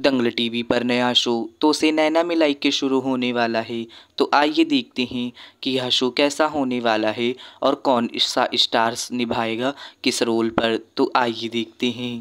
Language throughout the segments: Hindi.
दंगल टीवी पर नया शो तो से नैना मिलाई के शुरू होने वाला है तो आइए देखते हैं कि यह शो कैसा होने वाला है और कौन सा स्टार्स निभाएगा किस रोल पर तो आइए देखते हैं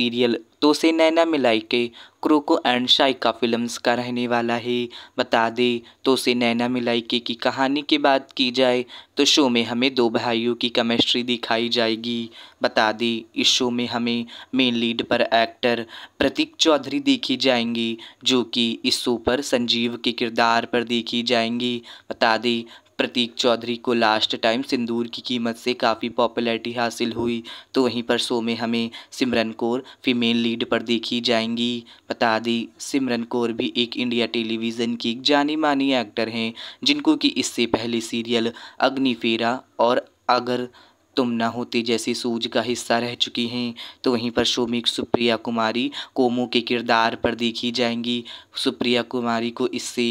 सीरियल तो से नैना मिलाई के क्रोको एंड शाइका फिल्म्स का रहने वाला है बता दे तो से नैना मिलाई के की कहानी की बात की जाए तो शो में हमें दो भाइयों की केमिस्ट्री दिखाई जाएगी बता दे इस शो में हमें मेन लीड पर एक्टर प्रतीक चौधरी देखी जाएंगी जो कि इस शो पर संजीव के किरदार पर देखी जाएंगी बता दें प्रतीक चौधरी को लास्ट टाइम सिंदूर की कीमत से काफ़ी पॉपुलैरिटी हासिल हुई तो वहीं पर शो में हमें सिमरन कौर फीमेल लीड पर देखी जाएंगी बता दी सिमरन कौर भी एक इंडिया टेलीविज़न की जानी मानी एक्टर हैं जिनको कि इससे पहले सीरियल अग्निफेरा और अगर तुम ना होते जैसे सूझ का हिस्सा रह चुकी हैं तो वहीं पर शोमिक सुप्रिया कुमारी कोमो के किरदार पर देखी जाएंगी सुप्रिया कुमारी को इससे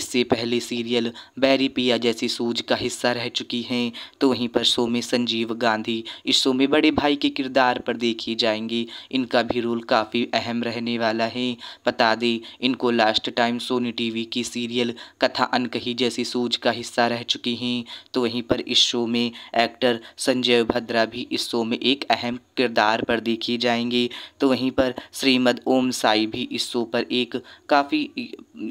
इससे पहले सीरियल बैरी पिया जैसी सूझ का हिस्सा रह चुकी हैं तो वहीं पर शो में संजीव गांधी इस शो में बड़े भाई के किरदार पर देखी जाएंगी इनका भी रोल काफ़ी अहम रहने वाला है बता दें इनको लास्ट टाइम सोनी टी की सीरियल कथा अनकही जैसी सूझ का हिस्सा रह चुकी हैं तो वहीं पर इस शो में एक्टर संजय भद्रा भी इस शो में एक अहम किरदार पर देखी जाएंगी तो वहीं पर श्रीमद ओम साई भी इस शो पर एक काफ़ी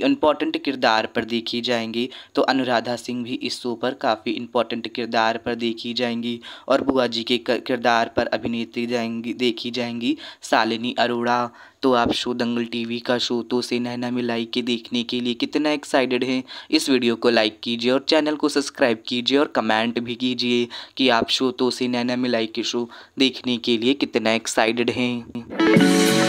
इम्पॉर्टेंट किरदार पर देखी जाएंगी तो अनुराधा सिंह भी इस शो पर काफ़ी इम्पॉर्टेंट किरदार पर देखी जाएंगी और बुआ जी के किरदार पर अभिनेत्री जाएंगी देखी जाएंगी शालिनी अरोड़ा तो आप शो दंगल टीवी का शो तो से नहना मिलाई के देखने के लिए कितना एक्साइटेड हैं इस वीडियो को लाइक कीजिए और चैनल को सब्सक्राइब कीजिए और कमेंट भी कीजिए कि आप शो तो से नैना मिलाई के शो देखने के लिए कितना एक्साइटेड हैं